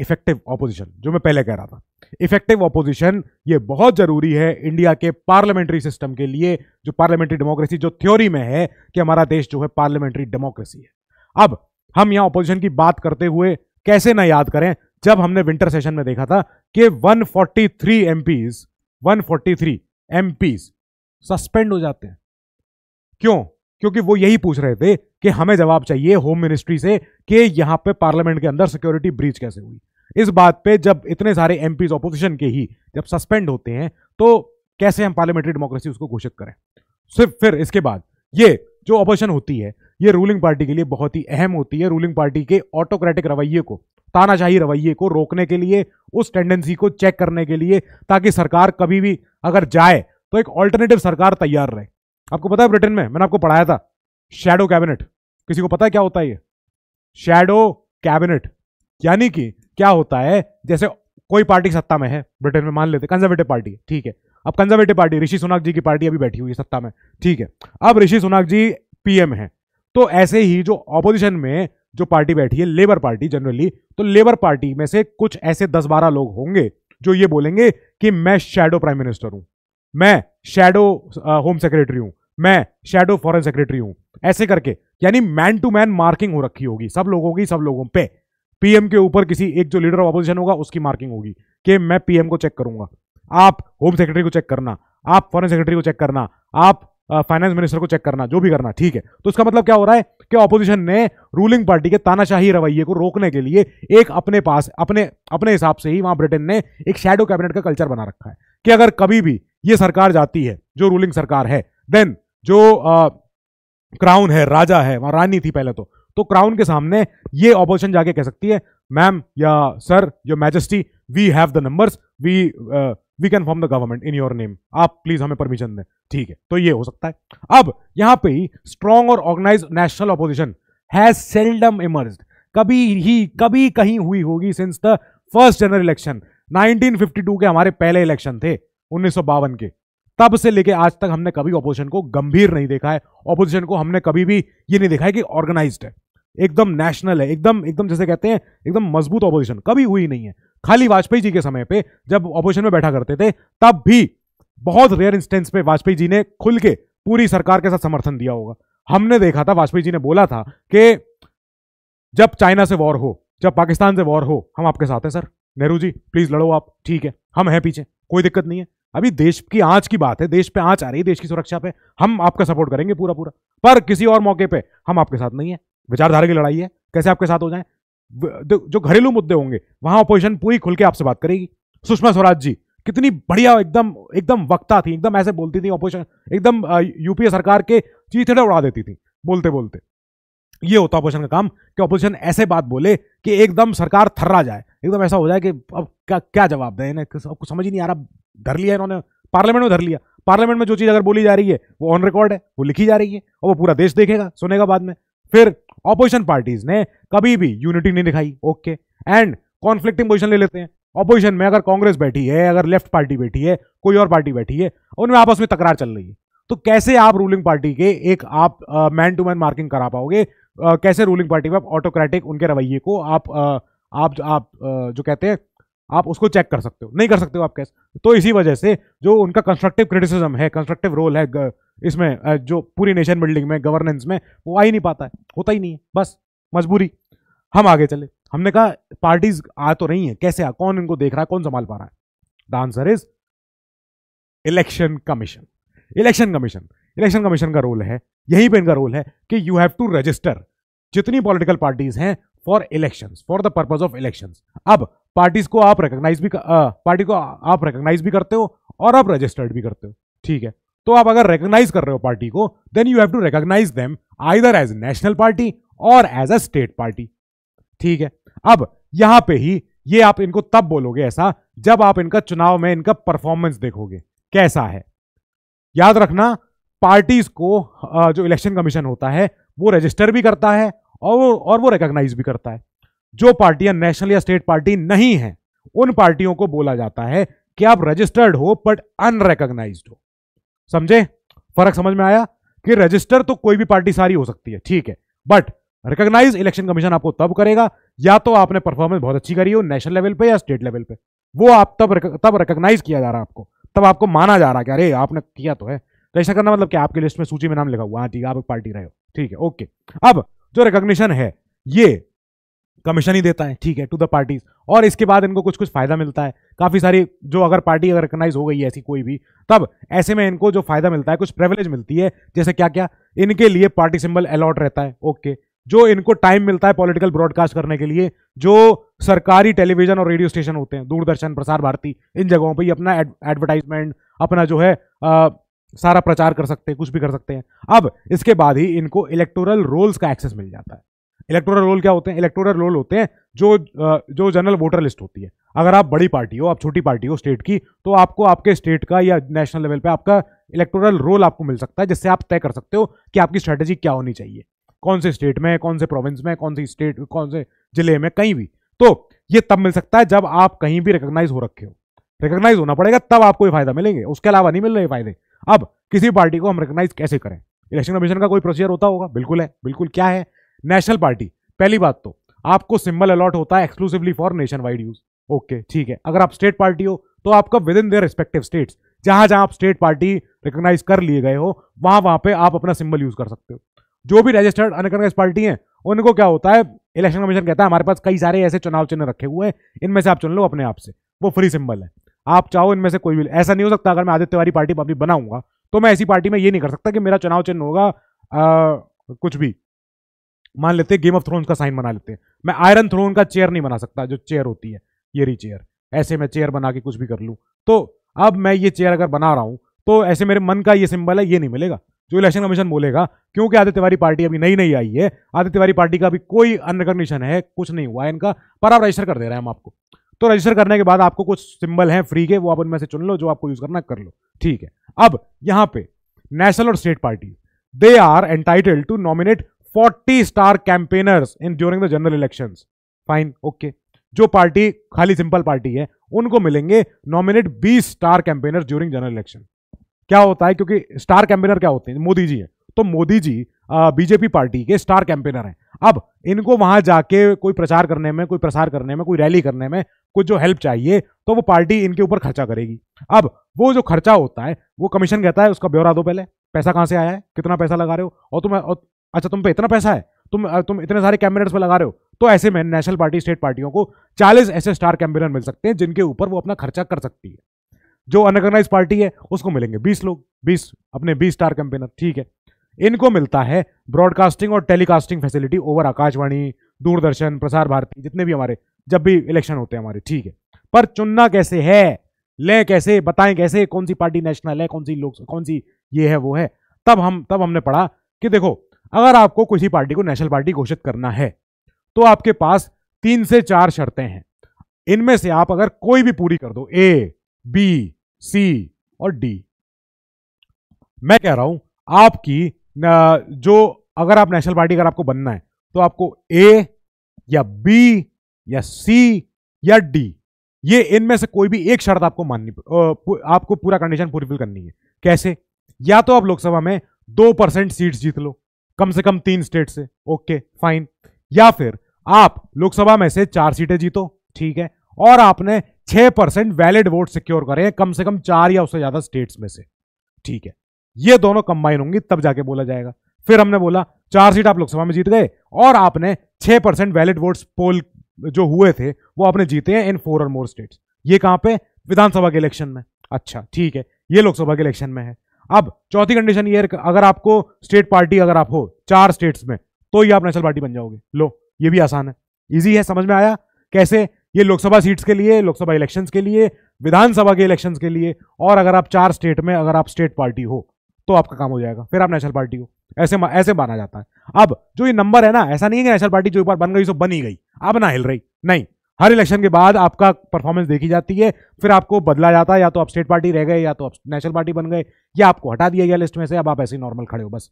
इफेक्टिव ऑपोजिशन जो मैं पहले कह रहा था इफेक्टिव ऑपोजिशन ये बहुत जरूरी है इंडिया के पार्लियामेंट्री सिस्टम के लिए जो पार्लियामेंट्री डेमोक्रेसी जो थ्योरी में है कि हमारा देश जो है पार्लियामेंट्री डेमोक्रेसी है अब हम यहां ऑपोजिशन की बात करते हुए कैसे ना याद करें जब हमने विंटर सेशन में देखा था कि 143 forty three M one suspend हो जाते हैं क्यों क्योंकि वो यही पूछ रहे थे कि हमें जवाब चाहिए होम मिनिस्ट्री से कि यहां पे पार्लियामेंट के अंदर सिक्योरिटी ब्रीच कैसे हुई इस बात पे जब इतने सारे एम ऑपोजिशन के ही जब सस्पेंड होते हैं तो कैसे हम पार्लियामेंट्री डेमोक्रेसी उसको घोषित करें सिर्फ फिर इसके बाद ये जो अपोजिशन होती है ये रूलिंग पार्टी के लिए बहुत ही अहम होती है रूलिंग पार्टी के ऑटोक्रेटिक रवैये को तानाशाही रवैये को रोकने के लिए उस टेंडेंसी को चेक करने के लिए ताकि सरकार कभी भी अगर जाए तो एक ऑल्टरनेटिव सरकार तैयार रहे आपको पता है ब्रिटेन में मैंने आपको पढ़ाया था शेडो कैबिनेट किसी को पता है क्या होता है ये शेडो कैबिनेट यानी कि क्या होता है जैसे कोई पार्टी सत्ता में है ब्रिटेन में मान लेते कंजर्वेटिव पार्टी ठीक है अब कंजर्वेटिव पार्टी ऋषि सुनाक जी की पार्टी अभी बैठी हुई है सत्ता में ठीक है अब ऋषि सुनाक जी पीएम है तो ऐसे ही जो ऑपोजिशन में जो पार्टी बैठी है लेबर पार्टी जनरली तो लेबर पार्टी में से कुछ ऐसे दस बारह लोग होंगे जो ये बोलेंगे कि मैं शेडो प्राइम मिनिस्टर हूं मैं शेडो होम सेक्रेटरी हूं मैं शेडो फॉरेन सेक्रेटरी हूं ऐसे करके यानी मैन टू मैन मार्किंग हो रखी होगी सब लोगों की सब लोगों पे पीएम के ऊपर किसी एक जो लीडर ऑफ अपोजिशन होगा उसकी मार्किंग होगी कि मैं पीएम को चेक करूंगा आप होम सेक्रेटरी को चेक करना आप फॉरेन सेक्रेटरी को चेक करना आप फाइनेंस uh, मिनिस्टर को चेक करना जो भी करना ठीक है तो इसका मतलब क्या हो रहा है कि ऑपोजिशन ने रूलिंग पार्टी के तानाशाही रवैये को रोकने के लिए एक अपने पास अपने अपने हिसाब से ही वहां ब्रिटेन ने एक शेडो कैबिनेट का कल्चर बना रखा है कि अगर कभी भी ये सरकार जाती है जो रूलिंग सरकार है देन जो क्राउन है राजा है वहां रानी थी पहले तो तो क्राउन के सामने ये ऑपोजिशन जाके कह सकती है मैम या sir your majesty we have the numbers we we can form the government in your name आप प्लीज हमें परमिशन दें ठीक है तो ये हो सकता है अब यहां पे स्ट्रॉन्ग स्ट्रांग और organise national opposition has seldom emerge कभी ही कभी कहीं हुई होगी since the first general election 1952 के हमारे पहले इलेक्शन थे उन्नीस के तब से लेके आज तक हमने कभी ऑपोजिशन को गंभीर नहीं देखा है ऑपोजिशन को हमने कभी भी ये नहीं देखा है कि ऑर्गेनाइज है एकदम नेशनल है एकदम एकदम जैसे कहते हैं एकदम मजबूत ऑपोजिशन कभी हुई नहीं है खाली वाजपेयी जी के समय पे जब ऑपोजिशन में बैठा करते थे तब भी बहुत रेयर इंस्टेंस पे वाजपेयी जी ने खुल के पूरी सरकार के साथ समर्थन दिया होगा हमने देखा था वाजपेयी जी ने बोला था कि जब चाइना से वॉर हो जब पाकिस्तान से वॉर हो हम आपके साथ हैं सर नेहरू जी प्लीज लड़ो आप ठीक है हम हैं पीछे कोई दिक्कत नहीं है अभी देश की आंच की बात है देश पे आंच आ रही है देश की सुरक्षा पे हम आपका सपोर्ट करेंगे पूरा पूरा पर किसी और मौके पे हम आपके साथ नहीं है विचारधारा की लड़ाई है कैसे आपके साथ हो जाए जो घरेलू मुद्दे होंगे वहां ऑपोजिशन पूरी खुल के आपसे बात करेगी सुषमा स्वराज जी कितनी बढ़िया एकदम एकदम वक्ता थी एकदम ऐसे बोलती थी ऑपोजिशन एकदम यूपीए सरकार के चीथड़े उड़ा देती थी बोलते बोलते ये होता ऑपोजिशन का काम कि ऑपोजिशन ऐसे बात बोले कि एकदम सरकार थर्रा जाए एकदम ऐसा हो जाए कि अब क्या क्या जवाब दें इन्हें अब कुछ समझ ही नहीं आ रहा धर लिया इन्होंने पार्लियामेंट में धर लिया पार्लियामेंट में जो चीज़ अगर बोली जा रही है वो ऑन रिकॉर्ड है वो लिखी जा रही है और वो पूरा देश देखेगा सुनेगा बाद में फिर ऑपोजिशन पार्टीज ने कभी भी यूनिटी नहीं दिखाई ओके एंड कॉन्फ्लिक्टिंग पोजिशन ले लेते हैं ऑपोजिशन में अगर कांग्रेस बैठी है अगर लेफ्ट पार्टी बैठी है कोई और पार्टी बैठी है उनमें आपस में तकरार चल रही है तो कैसे आप रूलिंग पार्टी के एक आप मैन टू मैन मार्किंग करा पाओगे आ, uh, कैसे रूलिंग पार्टी में आप ऑटोक्रेटिक उनके रवैये को आप आ, uh, आप जो आप जो कहते हैं आप उसको चेक कर सकते हो नहीं कर सकते हो आप कैसे तो इसी वजह से जो उनका कंस्ट्रक्टिव क्रिटिसिज्म है कंस्ट्रक्टिव रोल है इसमें जो पूरी नेशन बिल्डिंग में गवर्नेंस में वो आ ही नहीं पाता है होता ही नहीं है बस मजबूरी हम आगे चले हमने कहा पार्टीज आ तो रही हैं कैसे आ कौन इनको देख रहा है कौन संभाल पा रहा है the answer is election commission election commission election commission का रोल है यहीं पे इनका रोल है कि यू हैव टू रजिस्टर जितनी पॉलिटिकल पार्टीज हैं for election for the purpose of election अब पार्टीज को आप रिकोगनाइज भी पार्टी को आप रिकोगनाइज भी करते हो और आप रजिस्टर्ड भी करते हो ठीक है तो आप अगर रिकोगनाइज कर रहे हो पार्टी को then you have to recognise them either as national party और एज अ स्टेट पार्टी ठीक है अब यहां पे ही ये आप इनको तब बोलोगे ऐसा जब आप इनका चुनाव में इनका परफॉर्मेंस देखोगे कैसा है याद रखना पार्टीज को जो इलेक्शन कमीशन होता है वो रजिस्टर भी करता है और वो और वो रिकॉग्नाइज भी करता है जो पार्टियां नेशनल या स्टेट पार्टी नहीं है उन पार्टियों को बोला जाता है कि आप रजिस्टर्ड हो बट अनरिकॉग्नाइज हो समझे फर्क समझ में आया कि रजिस्टर तो कोई भी पार्टी सारी हो सकती है ठीक है बट रिकॉग्नाइज इलेक्शन कमीशन आपको तब करेगा या तो आपने परफॉर्मेंस बहुत अच्छी करी हो नेशनल लेवल पे या स्टेट लेवल पे वो आप तब तब रिकॉग्नाइज किया जा रहा है आपको तब आपको माना जा रहा है कि अरे आपने किया तो है तो ऐसा करना मतलब कि आपके लिस्ट में सूची में नाम लिखा हुआ हाँ ठीक है आप एक पार्टी रहे हो ठीक है ओके अब जो रिकॉग्निशन है ये कमीशन ही देता है ठीक है टू द पार्टीज और इसके बाद इनको कुछ कुछ फायदा मिलता है काफ़ी सारी जो अगर पार्टी अगर रिकग्नाइज हो गई है ऐसी कोई भी तब ऐसे में इनको जो फायदा मिलता है कुछ प्रेवलेज मिलती है जैसे क्या क्या इनके लिए पार्टी सिंबल अलॉट रहता है ओके जो इनको टाइम मिलता है पॉलिटिकल ब्रॉडकास्ट करने के लिए जो सरकारी टेलीविजन और रेडियो स्टेशन होते हैं दूरदर्शन प्रसार भारती इन जगहों पर अपना एडवर्टाइजमेंट अपना जो है सारा प्रचार कर सकते हैं कुछ भी कर सकते हैं अब इसके बाद ही इनको इलेक्टोरल रोल्स का एक्सेस मिल जाता है इलेक्टोरल रोल क्या होते हैं इलेक्टोरल रोल होते हैं जो जो जनरल वोटर लिस्ट होती है अगर आप बड़ी पार्टी हो आप छोटी पार्टी हो स्टेट की तो आपको आपके स्टेट का या नेशनल लेवल पे आपका इलेक्टोरल रोल आपको मिल सकता है जिससे आप तय कर सकते हो कि आपकी स्ट्रैटेजी क्या होनी चाहिए कौन से स्टेट में कौन से प्रोविंस में कौन सी स्टेट कौन से जिले में कहीं भी तो ये तब मिल सकता है जब आप कहीं भी रिकोगनाइज हो रखे हो रिकोगनाइज होना पड़ेगा तब आपको ये फायदा मिलेंगे उसके अलावा नहीं मिल रहे फायदे अब किसी पार्टी को हम रिकोगनाइज कैसे करें इलेक्शन कमीशन का कोई प्रोसीजर होता होगा बिल्कुल है बिल्कुल क्या है नेशनल पार्टी पहली बात तो आपको सिंबल अलॉट होता है exclusively for nation wide use okay ठीक है अगर आप स्टेट पार्टी हो तो आपका within their respective states जहां जहां आप स्टेट पार्टी रिकग्नाइज कर लिए गए हो वहां वहां पे आप अपना सिंबल यूज कर सकते हो जो भी रजिस्टर्ड अनरिकग्नाइज पार्टी है उनको क्या होता है इलेक्शन कमीशन कहता है हमारे पास कई सारे ऐसे चुनाव चिन्ह रखे हुए हैं इनमें से आप चुन लो अपने आप से वो फ्री सिंबल है आप चाहो इनमें से कोई भी ऐसा नहीं हो सकता अगर मैं आदित्य तिवारी पार्टी अपनी बनाऊंगा तो मैं ऐसी पार्टी में ये नहीं कर सकता कि मेरा चुनाव चिन्ह होगा कुछ भी मान लेते गेम ऑफ थ्रोन्स का साइन बना लेते हैं मैं आयरन थ्रोन का चेयर नहीं बना सकता जो चेयर होती है ये रही चेयर ऐसे मैं चेयर बना के कुछ भी कर लूँ तो अब मैं ये चेयर अगर बना रहा हूँ तो ऐसे मेरे मन का ये सिंबल है ये नहीं मिलेगा जो इलेक्शन कमीशन बोलेगा क्योंकि आदित्य तिवारी पार्टी अभी नई नई आई है आदित्य तिवारी पार्टी का अभी कोई अनरिकग्निशन है कुछ नहीं हुआ है इनका पर आप रजिस्टर कर दे रहे हैं हम आपको तो रजिस्टर करने के बाद आपको कुछ सिंबल हैं फ्री के वो आप उनमें से चुन लो जो आपको यूज़ करना कर लो ठीक है अब यहां पे नेशनल और state party they are entitled to nominate 40 star campaigners in during the general election fine okay जो पार्टी खाली सिंपल पार्टी है उनको मिलेंगे नॉमिनेट बीस star campaigner during general election क्या होता है क्योंकि स्टार कैंपेनर क्या होते हैं मोदी जी हैं तो मोदी जी बीजेपी पार्टी के स्टार कैंपेनर हैं अब इनको वहां जाके कोई प्रचार करने में कोई प्रसार करने में कोई रैली करने में कुछ जो हेल्प चाहिए तो वो पार्टी इनके ऊपर खर्चा करेगी अब वो जो खर्चा होता है वो कमीशन कहता है उसका ब्यौरा दो पहले पैसा कहाँ से आया है कितना पैसा लगा रहे हो और तुम और, अच्छा तुम पे इतना पैसा है तुम तुम इतने सारे कैबिनेट्स पर लगा रहे हो तो ऐसे में नेशनल पार्टी स्टेट पार्टियों को चालीस ऐसे स्टार कैंपेनर मिल सकते हैं जिनके ऊपर वो अपना खर्चा कर सकती है जो अनऑर्गेनाइज पार्टी है उसको मिलेंगे बीस लोग बीस अपने बीस स्टार कैंपेनर ठीक है इनको मिलता है ब्रॉडकास्टिंग और telecasting facility over Akashvani Doordarshan Prasar Bharati जितने भी हमारे जब भी इलेक्शन होते हैं हमारे ठीक है पर चुनना कैसे है ले कैसे बताएं कैसे कौन सी पार्टी नेशनल है कौन सी लोग कौन सी ये है वो है तब हम तब हमने पढ़ा कि देखो अगर आपको किसी पार्टी को नेशनल पार्टी घोषित करना है तो आपके पास तीन से चार शर्तें हैं इनमें से आप अगर कोई भी पूरी कर दो ए बी सी और डी मैं कह रहा हूं आपकी जो अगर आप नेशनल पार्टी अगर आपको बनना है तो आपको ए या बी या सी या डी ये इनमें से कोई भी एक शर्त आपको माननी आपको पूरा कंडीशन फुलफिल करनी है कैसे या तो आप लोकसभा में दो परसेंट सीट्स जीत लो कम से कम तीन स्टेट से ओके फाइन या फिर आप लोकसभा में से चार सीटें जीतो ठीक है और आपने छह परसेंट वैलिड वोट सिक्योर करें कम से कम चार या उससे ज्यादा स्टेट्स में से ठीक है ये दोनों कंबाइन होंगी तब जाके बोला जाएगा फिर हमने बोला चार सीट आप लोकसभा में जीत गए और आपने छह परसेंट वैलिड वोट्स पोल जो हुए थे वो आपने जीते हैं इन फोर और मोर स्टेट्स ये कहां पे विधानसभा के इलेक्शन में अच्छा ठीक है ये लोकसभा के इलेक्शन में है अब चौथी कंडीशन ये अगर आपको स्टेट पार्टी अगर आप हो चार स्टेट्स में तो ये आप नेशनल पार्टी बन जाओगे लो ये भी आसान है ईजी है समझ में आया कैसे ये लोकसभा सीट्स के लिए लोकसभा इलेक्शंस के लिए विधानसभा के इलेक्शंस के लिए और अगर आप चार स्टेट में अगर आप स्टेट पार्टी हो तो आपका काम हो जाएगा फिर आप नेशनल पार्टी हो ऐसे ऐसे माना जाता है अब जो ये नंबर है ना ऐसा नहीं है कि नेशनल पार्टी जो एक बार बन गई सो बन ही गई अब ना हिल रही नहीं हर इलेक्शन के बाद आपका परफॉर्मेंस देखी जाती है फिर आपको बदला जाता है या तो आप स्टेट पार्टी रह गए या तो आप नेशनल पार्टी बन गए या आपको हटा दिया गया लिस्ट में से अब आप ऐसे नॉर्मल खड़े हो बस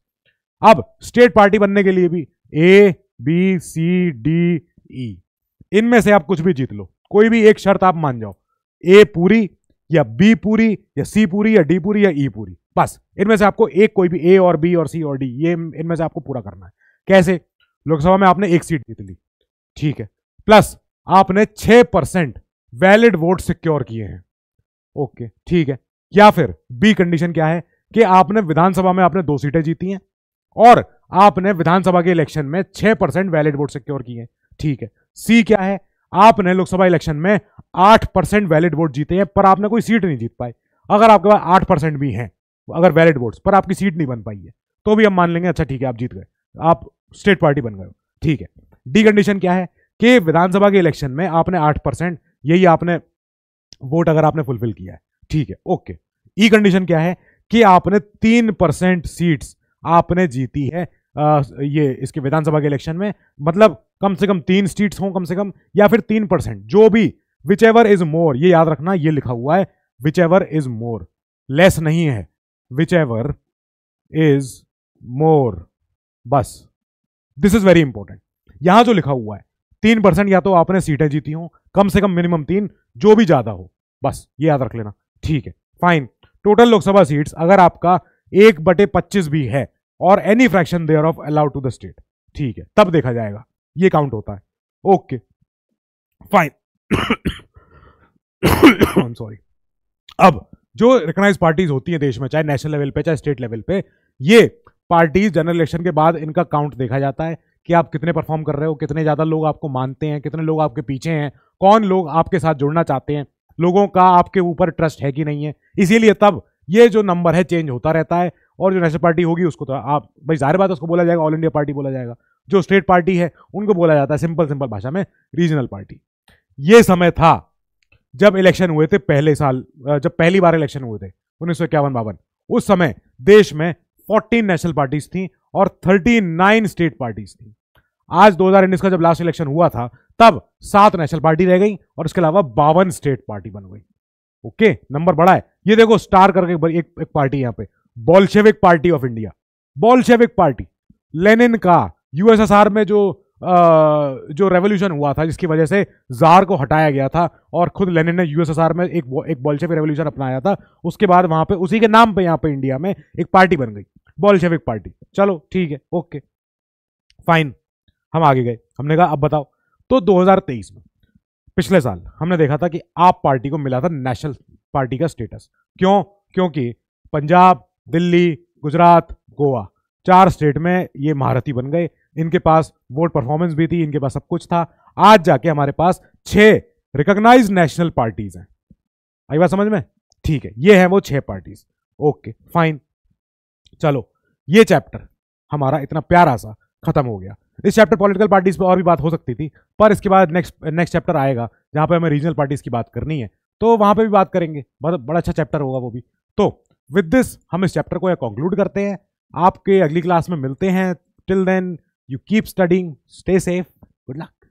अब स्टेट पार्टी बनने के लिए भी A B C D E इनमें से आप कुछ भी जीत लो कोई भी एक शर्त आप मान जाओ ए पूरी या बी पूरी या सी पूरी या डी पूरी या ई e पूरी बस इनमें से आपको एक कोई भी ए और बी और सी और डी ये इनमें से आपको पूरा करना है कैसे लोकसभा में आपने एक सीट जीत ली ठीक है प्लस आपने छह परसेंट वैलिड वोट सिक्योर किए हैं ओके ठीक है या फिर बी कंडीशन क्या है कि आपने विधानसभा में आपने दो सीटें जीती हैं और आपने विधानसभा के इलेक्शन में छह परसेंट वैलिड वोट सिक्योर किए हैं ठीक है सी क्या है आपने लोकसभा इलेक्शन में आठ परसेंट वैलिड वोट जीते हैं पर आपने कोई सीट नहीं जीत पाई अगर आपके पास आठ परसेंट भी हैं अगर वैलिड वोट्स पर आपकी सीट नहीं बन पाई है तो भी हम मान लेंगे अच्छा ठीक है आप जीत गए आप स्टेट पार्टी बन गए ठीक है डी कंडीशन क्या है कि विधानसभा के इलेक्शन में आपने आठ परसेंट यही आपने वोट अगर आपने फुलफिल किया है ठीक है ओके ई कंडीशन क्या है कि आपने तीन परसेंट सीट्स आपने जीती है आ, ये इसके विधानसभा के इलेक्शन में मतलब कम से कम तीन सीट्स हों कम से कम या फिर तीन परसेंट जो भी विच एवर इज मोर ये याद रखना ये लिखा हुआ है whichever is more less नहीं है विच एवर इज मोर बस दिस इज वेरी इंपॉर्टेंट यहां जो लिखा हुआ है तीन परसेंट या तो आपने सीटें जीती हो कम से कम मिनिमम तीन जो भी ज्यादा हो बस ये याद रख लेना ठीक है फाइन टोटल लोकसभा सीट्स अगर आपका एक बटे पच्चीस भी है और any fraction thereof allowed to the state ठीक है तब देखा जाएगा ये काउंट होता है ओके फाइन सॉरी अब जो रिकोगनाइज पार्टीज होती हैं देश में चाहे नेशनल लेवल पे चाहे स्टेट लेवल पे ये पार्टीज जनरल इलेक्शन के बाद इनका काउंट देखा जाता है कि आप कितने परफॉर्म कर रहे हो कितने ज़्यादा लोग आपको मानते हैं कितने लोग आपके पीछे हैं कौन लोग आपके साथ जुड़ना चाहते हैं लोगों का आपके ऊपर ट्रस्ट है कि नहीं है इसीलिए तब ये जो नंबर है चेंज होता रहता है और जो नेशनल पार्टी होगी उसको तो आप भाई जाहिर बात उसको बोला जाएगा ऑल इंडिया पार्टी बोला जाएगा जो स्टेट पार्टी है उनको बोला जाता है सिंपल सिंपल भाषा में रीजनल पार्टी ये समय था जब इलेक्शन हुए थे पहले साल जब पहली बार इलेक्शन हुए थे उन्नीस सौ इक्यावन बावन उस समय देश में 14 नेशनल पार्टीज थी और 39 स्टेट पार्टीज थी आज 2019 का जब लास्ट इलेक्शन हुआ था तब सात नेशनल पार्टी रह गई और उसके अलावा बावन स्टेट पार्टी बन गई ओके नंबर बड़ा है ये देखो स्टार करके एक, एक पार्टी यहां पे Bolshevik party of India Bolshevik party Lenin का यूएसएसआर में जो जो रेवोल्यूशन हुआ था जिसकी वजह से जार को हटाया गया था और खुद लेनिन ने यूएसएसआर में एक एक बॉल्शेविक रेवोल्यूशन अपनाया था उसके बाद वहां पे उसी के नाम पे यहाँ पे इंडिया में एक पार्टी बन गई बॉल्शेविक पार्टी चलो ठीक है ओके फाइन हम आगे गए हमने कहा अब बताओ तो दो में पिछले साल हमने देखा था कि आप पार्टी को मिला था नेशनल पार्टी का स्टेटस क्यों क्योंकि पंजाब दिल्ली गुजरात गोवा चार स्टेट में ये महारथी बन गए इनके पास वोट परफॉर्मेंस भी थी इनके पास सब कुछ था आज जाके हमारे पास छह रिकॉग्नाइज नेशनल पार्टीज हैं आई बात समझ में ठीक है ये है वो छह पार्टीज ओके फाइन चलो ये चैप्टर हमारा इतना प्यारा सा खत्म हो गया इस चैप्टर पॉलिटिकल पार्टीज पर और भी बात हो सकती थी पर इसके बाद नेक्स्ट नेक्स्ट चैप्टर आएगा जहां पर हमें रीजनल पार्टीज की बात करनी है तो वहां पर भी बात करेंगे बहुत बड़ा अच्छा चैप्टर होगा वो भी तो विद दिस हम इस चैप्टर को कंक्लूड करते हैं आपके अगली क्लास में मिलते हैं till then You keep studying, stay safe, good luck.